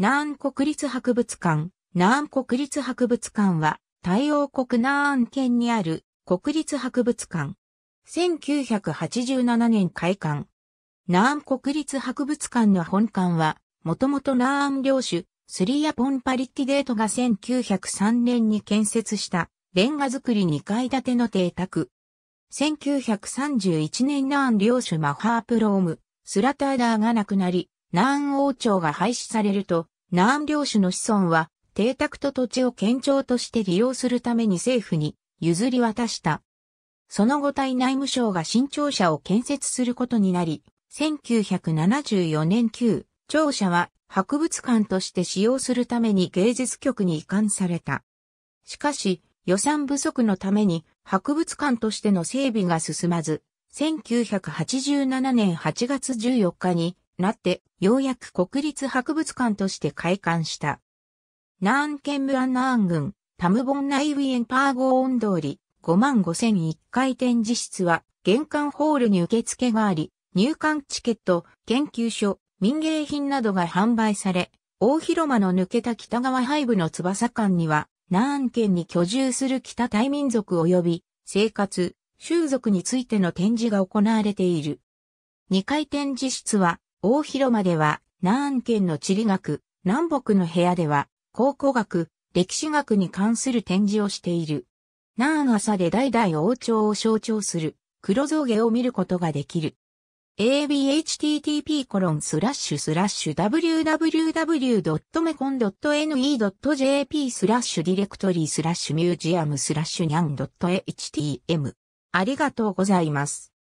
南国立博物館。南国立博物館は、太陽国南県にある国立博物館。1987年開館。南国立博物館の本館は、もともと南ー領主、スリヤポンパリッキデートが1903年に建設したレンガ造り2階建ての邸宅。1931年南ー領主マハープローム、スラターダーが亡くなり、南王朝が廃止されると、南領主の子孫は、邸宅と土地を県庁として利用するために政府に譲り渡した。その後対内務省が新庁舎を建設することになり、1974年旧庁舎は博物館として使用するために芸術局に移管された。しかし、予算不足のために博物館としての整備が進まず、1987年8月14日になって、ようやく国立博物館として開館した。ナーン県ムアンナーン郡、タムボンナイウィエンパーゴーオン通り、5万5001回展示室は、玄関ホールに受付があり、入館チケット、研究所、民芸品などが販売され、大広間の抜けた北側背部の翼館には、南安県に居住する北大民族及び生活、習俗についての展示が行われている。2回展示室は大広間では、南安県の地理学、南北の部屋では、考古学、歴史学に関する展示をしている。南朝で代々王朝を象徴する黒象牙を見ることができる。abhttp コロンスラッシュスラッシュ www.mecon.ne.jp スラッシュディレクトリースラッシュミュージアムスラッシュニャン .htm ありがとうございます。